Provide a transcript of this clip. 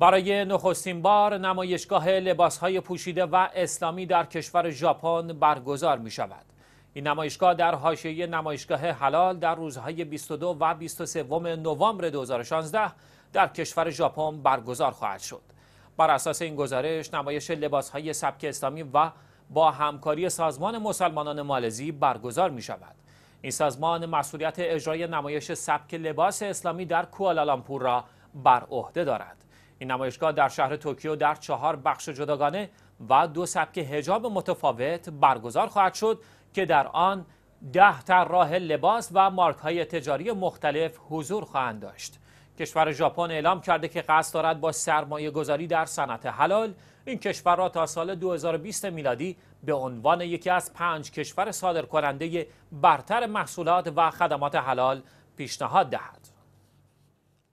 برای نخستین بار نمایشگاه لباسهای پوشیده و اسلامی در کشور ژاپن برگزار می شود. این نمایشگاه در حاشیه نمایشگاه حلال در روزهای 22 و 23 نوامبر 2016 در کشور ژاپن برگزار خواهد شد. بر اساس این گزارش نمایش لباسهای سبک اسلامی و با همکاری سازمان مسلمانان مالزی برگزار می شود. این سازمان مسئولیت اجرای نمایش سبک لباس اسلامی در کوالالامپور را بر عهده دارد. این نمایشگاه در شهر توکیو در چهار بخش جداگانه و دو سبک هجاب متفاوت برگزار خواهد شد که در آن ده راه لباس و مارک های تجاری مختلف حضور خواهند داشت. کشور ژاپن اعلام کرده که قصد دارد با سرمایه گذاری در صنعت حلال این کشور را تا سال 2020 میلادی به عنوان یکی از پنج کشور صادرکننده برتر محصولات و خدمات حلال پیشنهاد دهد.